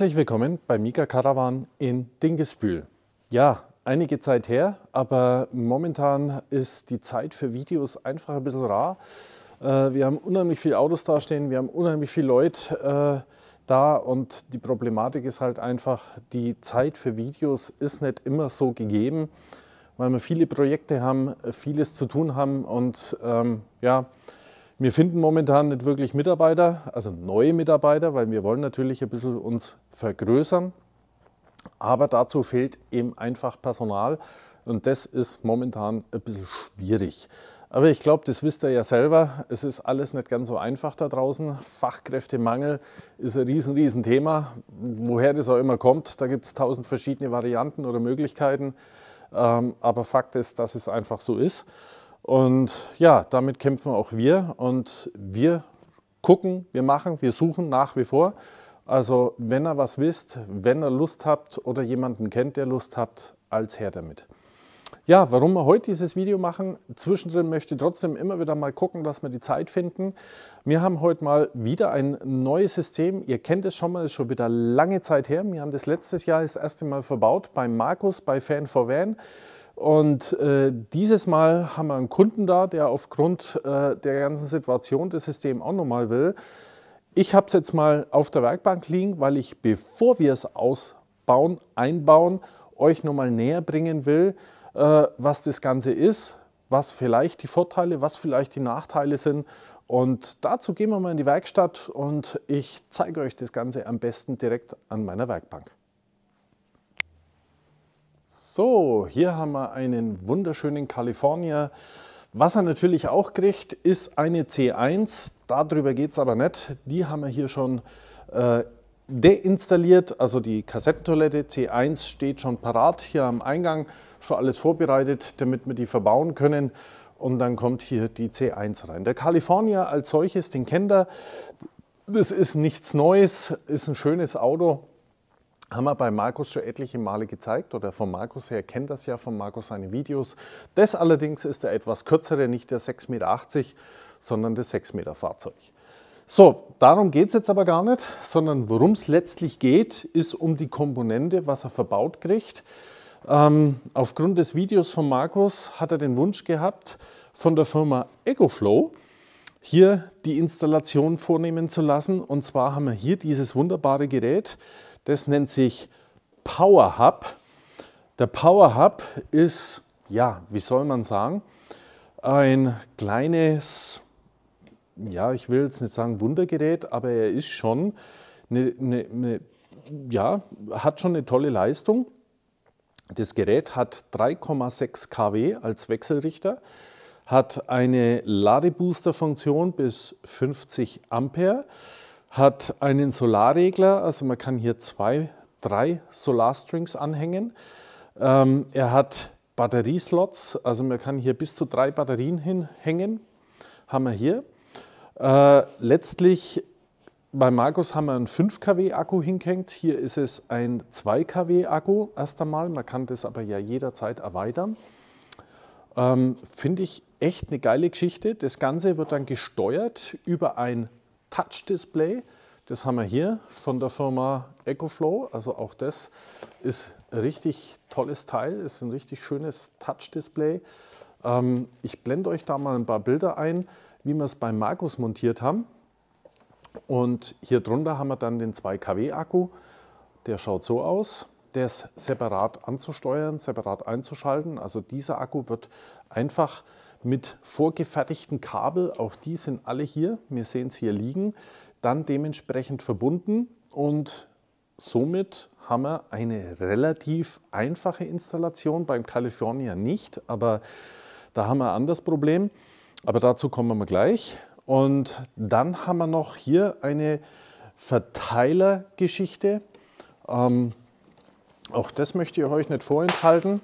Herzlich willkommen bei Mika Caravan in Dingesbühl. Ja, einige Zeit her, aber momentan ist die Zeit für Videos einfach ein bisschen rar. Äh, wir haben unheimlich viele Autos dastehen, wir haben unheimlich viele Leute äh, da und die Problematik ist halt einfach, die Zeit für Videos ist nicht immer so gegeben, weil wir viele Projekte haben, vieles zu tun haben und ähm, ja, wir finden momentan nicht wirklich Mitarbeiter, also neue Mitarbeiter, weil wir wollen natürlich ein bisschen uns vergrößern. Aber dazu fehlt eben einfach Personal und das ist momentan ein bisschen schwierig. Aber ich glaube, das wisst ihr ja selber, es ist alles nicht ganz so einfach da draußen. Fachkräftemangel ist ein riesen, riesen Thema. Woher das auch immer kommt, da gibt es tausend verschiedene Varianten oder Möglichkeiten. Ähm, aber Fakt ist, dass es einfach so ist. Und ja, damit kämpfen auch wir und wir gucken, wir machen, wir suchen nach wie vor. Also wenn ihr was wisst, wenn ihr Lust habt oder jemanden kennt, der Lust habt, als her damit. Ja, warum wir heute dieses Video machen, zwischendrin möchte ich trotzdem immer wieder mal gucken, dass wir die Zeit finden. Wir haben heute mal wieder ein neues System. Ihr kennt es schon mal, ist schon wieder lange Zeit her. Wir haben das letztes Jahr das erste Mal verbaut bei Markus, bei Fan for Van. Und äh, dieses Mal haben wir einen Kunden da, der aufgrund äh, der ganzen Situation das System auch nochmal will. Ich habe es jetzt mal auf der Werkbank liegen, weil ich, bevor wir es ausbauen, einbauen, euch nochmal näher bringen will, äh, was das Ganze ist, was vielleicht die Vorteile, was vielleicht die Nachteile sind. Und dazu gehen wir mal in die Werkstatt und ich zeige euch das Ganze am besten direkt an meiner Werkbank. So, hier haben wir einen wunderschönen Kalifornier. Was er natürlich auch kriegt, ist eine C1. Darüber geht es aber nicht. Die haben wir hier schon äh, deinstalliert. Also die Kassettentoilette C1 steht schon parat hier am Eingang. Schon alles vorbereitet, damit wir die verbauen können. Und dann kommt hier die C1 rein. Der California als solches, den kennt er. Das ist nichts Neues, ist ein schönes Auto haben wir bei Markus schon etliche Male gezeigt oder von Markus her kennt das ja von Markus seine Videos. Das allerdings ist der etwas kürzere, nicht der 6,80 Meter, sondern das 6 Meter Fahrzeug. So, darum geht es jetzt aber gar nicht, sondern worum es letztlich geht, ist um die Komponente, was er verbaut kriegt. Ähm, aufgrund des Videos von Markus hat er den Wunsch gehabt, von der Firma EcoFlow hier die Installation vornehmen zu lassen. Und zwar haben wir hier dieses wunderbare Gerät, das nennt sich Power Hub. Der Power Hub ist, ja, wie soll man sagen, ein kleines, ja, ich will jetzt nicht sagen Wundergerät, aber er ist schon eine, eine, eine ja, hat schon eine tolle Leistung. Das Gerät hat 3,6 kW als Wechselrichter, hat eine Ladebooster-Funktion bis 50 Ampere, hat einen Solarregler, also man kann hier zwei, drei Solarstrings anhängen. Ähm, er hat Batterieslots, also man kann hier bis zu drei Batterien hinhängen, haben wir hier. Äh, letztlich bei Markus haben wir einen 5 kW Akku hingehängt. Hier ist es ein 2 kW Akku erst einmal. Man kann das aber ja jederzeit erweitern. Ähm, Finde ich echt eine geile Geschichte. Das Ganze wird dann gesteuert über ein Touch-Display. Das haben wir hier von der Firma EcoFlow. Also auch das ist ein richtig tolles Teil, ist ein richtig schönes Touch-Display. Ähm, ich blende euch da mal ein paar Bilder ein, wie wir es bei Markus montiert haben. Und hier drunter haben wir dann den 2 kW Akku. Der schaut so aus. Der ist separat anzusteuern, separat einzuschalten. Also dieser Akku wird einfach mit vorgefertigten Kabel, auch die sind alle hier, wir sehen es hier liegen, dann dementsprechend verbunden und somit haben wir eine relativ einfache Installation, beim California nicht, aber da haben wir ein anderes Problem, aber dazu kommen wir gleich. Und dann haben wir noch hier eine Verteilergeschichte. Ähm, auch das möchte ich euch nicht vorenthalten.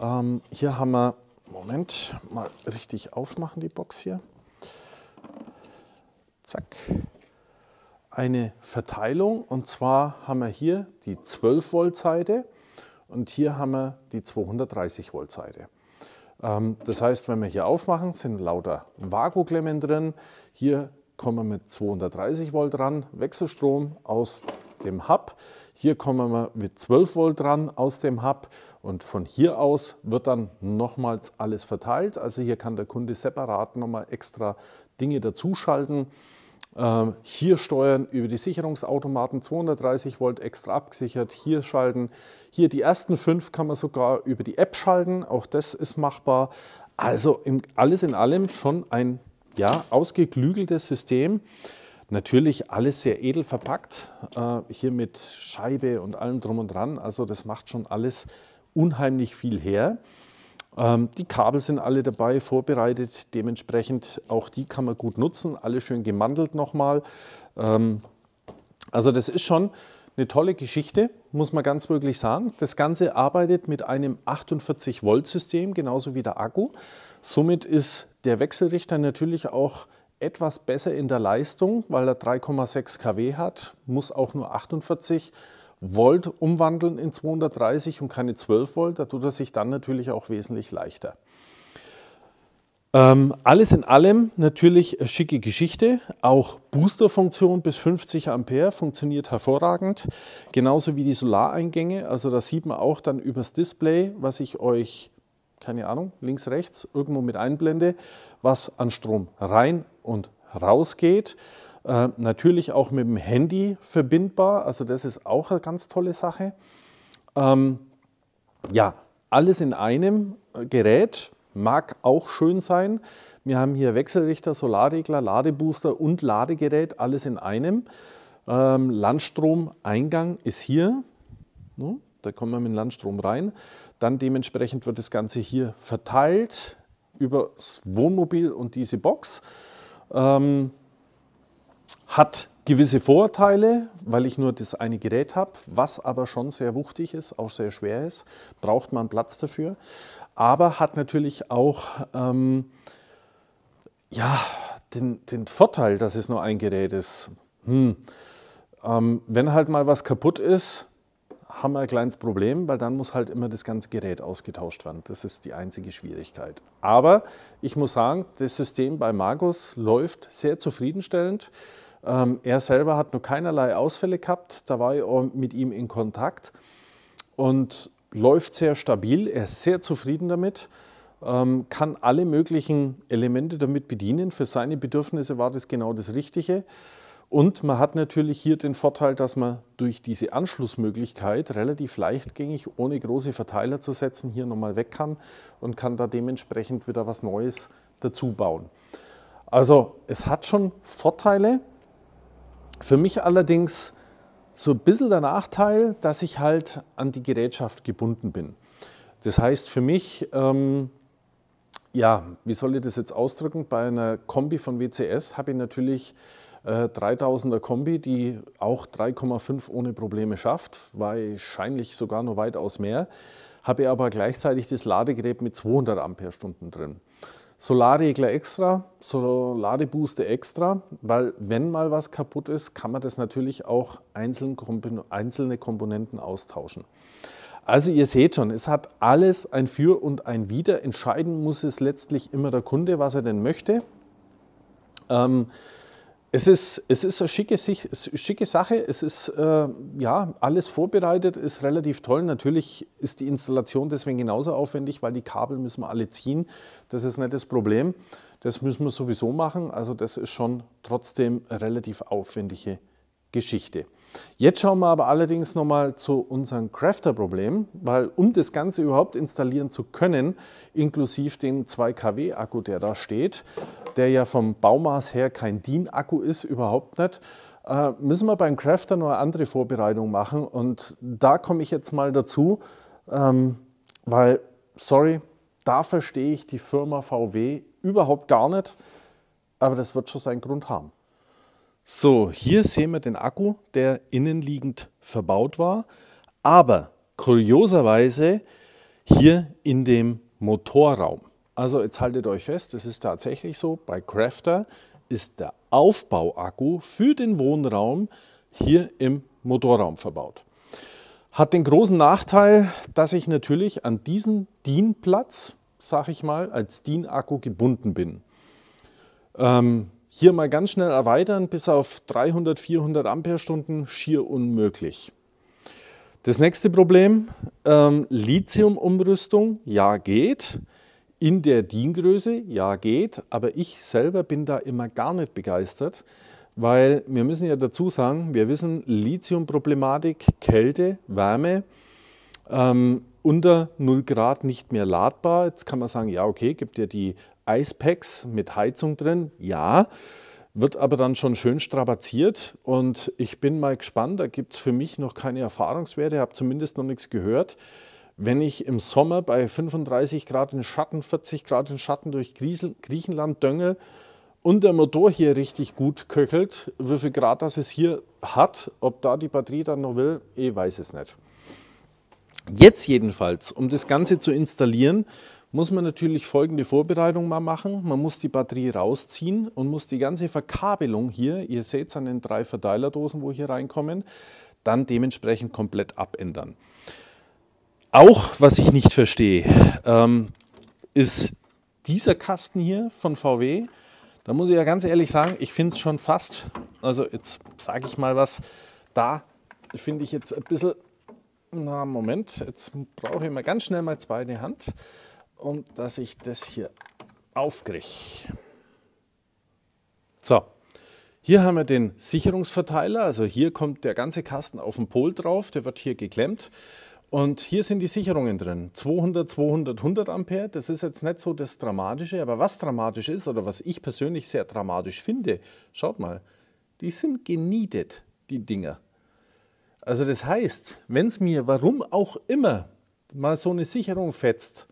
Ähm, hier haben wir Moment, mal richtig aufmachen die Box hier. Zack. Eine Verteilung und zwar haben wir hier die 12 Volt Seite und hier haben wir die 230 Volt Seite. Das heißt, wenn wir hier aufmachen, sind lauter Vakuumklemmen drin. Hier kommen wir mit 230 Volt ran, Wechselstrom aus dem Hub. Hier kommen wir mit 12 Volt ran aus dem Hub und von hier aus wird dann nochmals alles verteilt. Also hier kann der Kunde separat nochmal extra Dinge dazuschalten. Ähm, hier steuern über die Sicherungsautomaten 230 Volt extra abgesichert. Hier schalten. Hier die ersten fünf kann man sogar über die App schalten. Auch das ist machbar. Also im, alles in allem schon ein ja, ausgeklügeltes System. Natürlich alles sehr edel verpackt, äh, hier mit Scheibe und allem drum und dran. Also das macht schon alles unheimlich viel her. Ähm, die Kabel sind alle dabei vorbereitet, dementsprechend auch die kann man gut nutzen, alle schön gemandelt nochmal. Ähm, also das ist schon eine tolle Geschichte, muss man ganz wirklich sagen. Das Ganze arbeitet mit einem 48 Volt System, genauso wie der Akku. Somit ist der Wechselrichter natürlich auch etwas besser in der Leistung, weil er 3,6 kW hat, muss auch nur 48 kW Volt umwandeln in 230 und keine 12 Volt, da tut er sich dann natürlich auch wesentlich leichter. Ähm, alles in allem natürlich eine schicke Geschichte. Auch Boosterfunktion bis 50 Ampere funktioniert hervorragend. Genauso wie die Solareingänge. Also da sieht man auch dann übers Display, was ich euch, keine Ahnung, links, rechts irgendwo mit einblende, was an Strom rein und raus geht. Äh, natürlich auch mit dem Handy verbindbar, also das ist auch eine ganz tolle Sache. Ähm, ja, alles in einem äh, Gerät mag auch schön sein. Wir haben hier Wechselrichter, Solarregler, Ladebooster und Ladegerät, alles in einem. Ähm, Landstromeingang ist hier. No, ne? da kommen wir mit Landstrom rein. Dann dementsprechend wird das Ganze hier verteilt über das Wohnmobil und diese Box. Ähm, hat gewisse Vorteile, weil ich nur das eine Gerät habe, was aber schon sehr wuchtig ist, auch sehr schwer ist, braucht man Platz dafür, aber hat natürlich auch ähm, ja, den, den, Vorteil, dass es nur ein Gerät ist. Hm. Ähm, wenn halt mal was kaputt ist, haben wir ein kleines Problem, weil dann muss halt immer das ganze Gerät ausgetauscht werden. Das ist die einzige Schwierigkeit. Aber ich muss sagen, das System bei Magus läuft sehr zufriedenstellend. Ähm, er selber hat noch keinerlei Ausfälle gehabt, da war ich auch mit ihm in Kontakt und läuft sehr stabil, er ist sehr zufrieden damit, ähm, kann alle möglichen Elemente damit bedienen. Für seine Bedürfnisse war das genau das Richtige. Und man hat natürlich hier den Vorteil, dass man durch diese Anschlussmöglichkeit relativ leichtgängig, ohne große Verteiler zu setzen, hier nochmal weg kann und kann da dementsprechend wieder was Neues dazu bauen. Also es hat schon Vorteile. Für mich allerdings so ein bisschen der Nachteil, dass ich halt an die Gerätschaft gebunden bin. Das heißt für mich, ähm, ja, wie soll ich das jetzt ausdrücken? Bei einer Kombi von WCS habe ich natürlich äh, 3000er Kombi, die auch 3,5 ohne Probleme schafft, wahrscheinlich sogar noch weitaus mehr. Habe aber gleichzeitig das Ladegerät mit 200 Amperestunden drin. Solarregler extra, Solarrebooster extra, weil wenn mal was kaputt ist, kann man das natürlich auch einzeln, einzelne Komponenten austauschen. Also ihr seht schon, es hat alles ein Für und ein Wider. Entscheiden muss es letztlich immer der Kunde, was er denn möchte. Ähm, es ist, es ist eine schicke, schicke Sache, es ist äh, ja, alles vorbereitet, ist relativ toll. Natürlich ist die Installation deswegen genauso aufwendig, weil die Kabel müssen wir alle ziehen. Das ist nicht das Problem, das müssen wir sowieso machen. Also das ist schon trotzdem eine relativ aufwendige Geschichte. Jetzt schauen wir aber allerdings nochmal zu unserem Crafter-Problem, weil um das Ganze überhaupt installieren zu können, inklusive dem 2 kW Akku, der da steht, der ja vom Baumaß her kein DIN-Akku ist, überhaupt nicht, äh, müssen wir beim Crafter noch eine andere Vorbereitung machen. Und da komme ich jetzt mal dazu, ähm, weil, sorry, da verstehe ich die Firma VW überhaupt gar nicht, aber das wird schon seinen Grund haben. So, hier sehen wir den Akku, der innenliegend verbaut war, aber kurioserweise hier in dem Motorraum. Also jetzt haltet euch fest, es ist tatsächlich so, bei Crafter ist der Aufbauakku für den Wohnraum hier im Motorraum verbaut. Hat den großen Nachteil, dass ich natürlich an diesen DIN-Platz, sag ich mal, als DIN-Akku gebunden bin. Ähm, hier mal ganz schnell erweitern bis auf 300, 400 Amperestunden, schier unmöglich. Das nächste Problem, ähm, Lithium-Umrüstung, ja geht, in der DIN-Größe, ja geht, aber ich selber bin da immer gar nicht begeistert, weil wir müssen ja dazu sagen, wir wissen Lithium-Problematik, Kälte, Wärme, ähm, unter 0 Grad nicht mehr ladbar. Jetzt kann man sagen, ja okay, gibt ja die Eispacks mit Heizung drin, ja, wird aber dann schon schön strapaziert und ich bin mal gespannt, da gibt es für mich noch keine Erfahrungswerte, habe zumindest noch nichts gehört. Wenn ich im Sommer bei 35 Grad in Schatten, 40 Grad in Schatten durch Griechenland dönge und der Motor hier richtig gut köchelt, wie viel Grad das es hier hat, ob da die Batterie dann noch will, ich weiß es nicht. Jetzt jedenfalls, um das Ganze zu installieren, muss man natürlich folgende Vorbereitung mal machen. Man muss die Batterie rausziehen und muss die ganze Verkabelung hier, ihr seht es an den drei Verteilerdosen, wo hier reinkommen, dann dementsprechend komplett abändern. Auch, was ich nicht verstehe, ähm, ist dieser Kasten hier von VW. Da muss ich ja ganz ehrlich sagen, ich finde es schon fast, also jetzt sage ich mal was, da finde ich jetzt ein bisschen, na Moment, jetzt brauche ich mal ganz schnell mal zweite Hand und dass ich das hier aufkriege. So, hier haben wir den Sicherungsverteiler, also hier kommt der ganze Kasten auf den Pol drauf, der wird hier geklemmt. Und hier sind die Sicherungen drin, 200, 200, 100 Ampere, das ist jetzt nicht so das Dramatische, aber was dramatisch ist oder was ich persönlich sehr dramatisch finde, schaut mal, die sind genietet, die Dinger. Also das heißt, wenn es mir, warum auch immer, mal so eine Sicherung fetzt,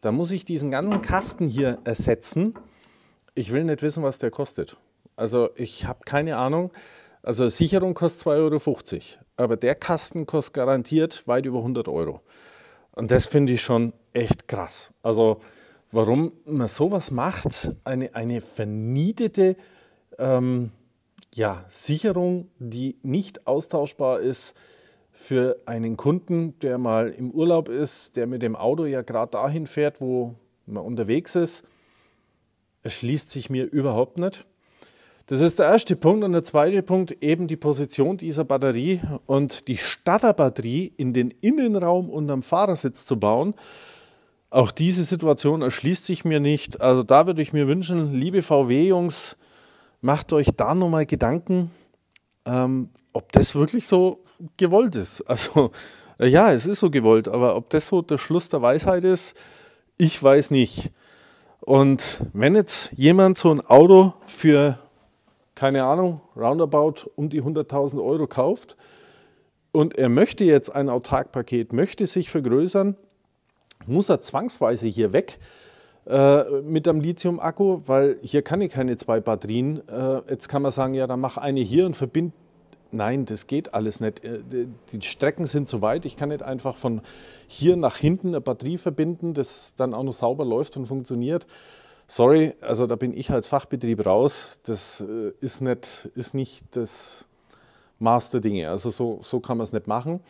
da muss ich diesen ganzen Kasten hier ersetzen. Ich will nicht wissen, was der kostet. Also ich habe keine Ahnung. Also Sicherung kostet 2,50 Euro, aber der Kasten kostet garantiert weit über 100 Euro. Und das finde ich schon echt krass. Also warum man sowas macht, eine, eine verniedete ähm, ja, Sicherung, die nicht austauschbar ist, für einen Kunden, der mal im Urlaub ist, der mit dem Auto ja gerade dahin fährt, wo man unterwegs ist, erschließt sich mir überhaupt nicht. Das ist der erste Punkt. Und der zweite Punkt eben die Position dieser Batterie und die Starterbatterie in den Innenraum unterm Fahrersitz zu bauen. Auch diese Situation erschließt sich mir nicht. Also da würde ich mir wünschen, liebe VW-Jungs, macht euch da nochmal Gedanken, ähm, ob das wirklich so gewollt ist. Also äh, ja, es ist so gewollt, aber ob das so der Schluss der Weisheit ist, ich weiß nicht. Und wenn jetzt jemand so ein Auto für, keine Ahnung, roundabout um die 100.000 Euro kauft und er möchte jetzt ein Autarkpaket, möchte sich vergrößern, muss er zwangsweise hier weg äh, mit dem Lithium-Akku, weil hier kann ich keine zwei Batterien. Äh, jetzt kann man sagen, ja, dann mach eine hier und verbinde nein, das geht alles nicht. Äh, die Strecken sind zu weit. Ich kann nicht einfach von hier nach hinten eine Batterie verbinden, das dann auch noch sauber läuft und funktioniert. Sorry, also da bin ich als Fachbetrieb raus. Das äh, ist nicht, ist nicht das Maß der Dinge. Also so, so kann man es nicht machen.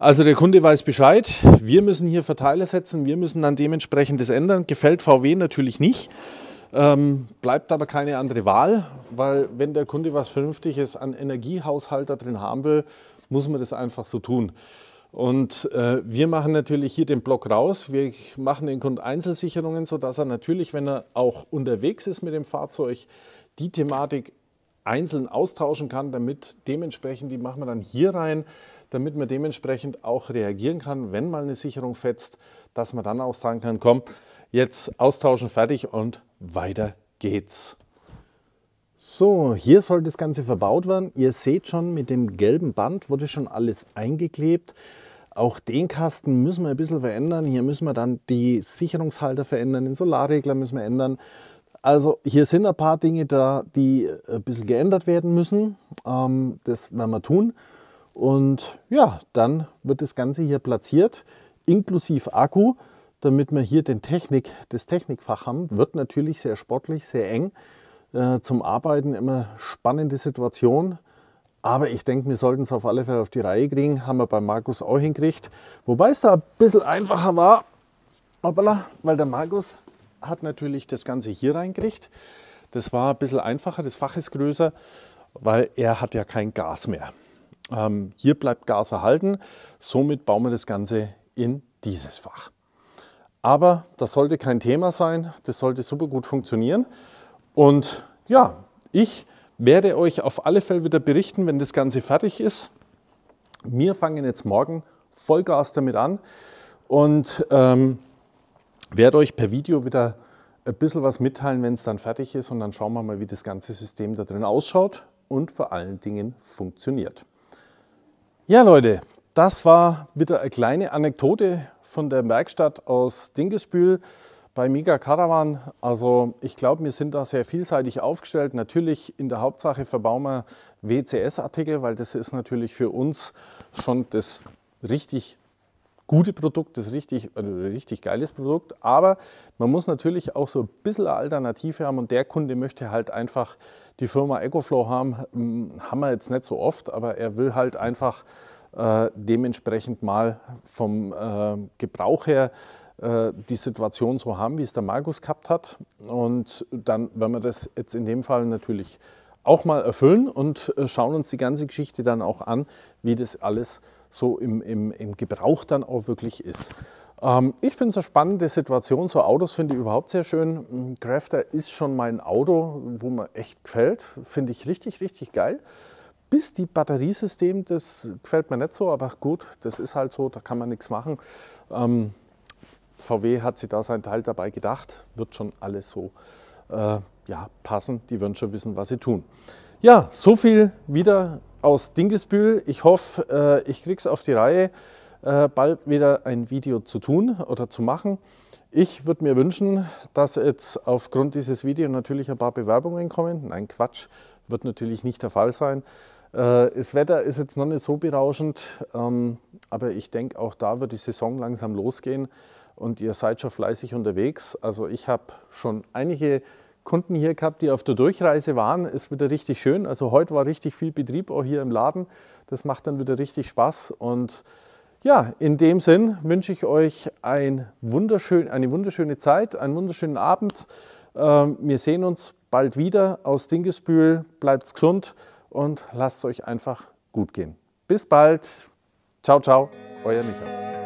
Also der Kunde weiß Bescheid. Wir müssen hier Verteiler setzen. Wir müssen dann dementsprechend das ändern. Gefällt VW natürlich nicht. Ähm, bleibt aber keine andere Wahl, weil wenn der Kunde was Vernünftiges an Energiehaushalt da drin haben will, muss man das einfach so tun. Und äh, wir machen natürlich hier den Block raus. Wir machen den Kunden Einzelsicherungen, sodass er natürlich, wenn er auch unterwegs ist mit dem Fahrzeug, die Thematik einzeln austauschen kann, damit dementsprechend, die machen wir dann hier rein, damit man dementsprechend auch reagieren kann, wenn mal eine Sicherung fetzt, dass man dann auch sagen kann, komm, jetzt austauschen, fertig und weiter geht's. So, hier soll das Ganze verbaut werden. Ihr seht schon, mit dem gelben Band wurde schon alles eingeklebt. Auch den Kasten müssen wir ein bisschen verändern. Hier müssen wir dann die Sicherungshalter verändern, den Solarregler müssen wir ändern. Also hier sind ein paar Dinge da, die ein bisschen geändert werden müssen. Ähm, das werden wir tun. Und ja, dann wird das Ganze hier platziert, inklusive Akku damit wir hier den Technik, das Technikfach haben. Wird natürlich sehr sportlich, sehr eng. Äh, zum Arbeiten immer spannende Situation. Aber ich denke, wir sollten es auf alle Fälle auf die Reihe kriegen. Haben wir bei Markus auch hingekriegt. Wobei es da ein bisschen einfacher war, weil der Markus hat natürlich das Ganze hier reingekriegt. Das war ein bisschen einfacher, das Fach ist größer, weil er hat ja kein Gas mehr. Ähm, hier bleibt Gas erhalten, somit bauen wir das Ganze in dieses Fach. Aber das sollte kein Thema sein, das sollte super gut funktionieren. Und ja, ich werde euch auf alle Fälle wieder berichten, wenn das Ganze fertig ist. Wir fangen jetzt morgen Vollgas damit an und ähm, werde euch per Video wieder ein bisschen was mitteilen, wenn es dann fertig ist und dann schauen wir mal, wie das ganze System da drin ausschaut und vor allen Dingen funktioniert. Ja Leute, das war wieder eine kleine Anekdote von der Werkstatt aus Dingespül bei Miga Caravan. Also ich glaube, wir sind da sehr vielseitig aufgestellt. Natürlich in der Hauptsache verbauen wir WCS-Artikel, weil das ist natürlich für uns schon das richtig gute Produkt, das richtig, also richtig geiles Produkt. Aber man muss natürlich auch so ein bisschen Alternative haben und der Kunde möchte halt einfach die Firma EcoFlow haben. Hm, haben wir jetzt nicht so oft, aber er will halt einfach äh, dementsprechend mal vom äh, Gebrauch her äh, die Situation so haben, wie es der Markus gehabt hat. Und dann werden wir das jetzt in dem Fall natürlich auch mal erfüllen und äh, schauen uns die ganze Geschichte dann auch an, wie das alles so im, im, im Gebrauch dann auch wirklich ist. Ähm, ich finde es eine spannende Situation. So Autos finde ich überhaupt sehr schön. Crafter ist schon mein Auto, wo mir echt gefällt. Finde ich richtig, richtig geil bis die Batteriesystem, das gefällt mir nicht so, aber gut, das ist halt so, da kann man nichts machen. Ähm, VW hat sich da seinen Teil dabei gedacht, wird schon alles so äh, ja, passen. Die Wünsche wissen, was sie tun. Ja, so viel wieder aus Dingesbühl. Ich hoffe, äh, ich es auf die Reihe, äh, bald wieder ein Video zu tun oder zu machen. Ich würde mir wünschen, dass jetzt aufgrund dieses Videos natürlich ein paar Bewerbungen kommen. Nein, Quatsch, wird natürlich nicht der Fall sein. Äh, das Wetter ist jetzt noch nicht so berauschend, ähm, aber ich denke, auch da wird die Saison langsam losgehen und ihr seid schon fleißig unterwegs. Also ich habe schon einige Kunden hier gehabt, die auf der Durchreise waren. Ist wieder richtig schön. Also heute war richtig viel Betrieb auch hier im Laden. Das macht dann wieder richtig Spaß. Und ja, in dem Sinn wünsche ich euch ein wunderschön, eine wunderschöne Zeit, einen wunderschönen Abend. Ähm, wir sehen uns bald wieder aus Dingesbühl. Bleibt gesund und lasst es euch einfach gut gehen. Bis bald. Ciao, ciao, euer Michael.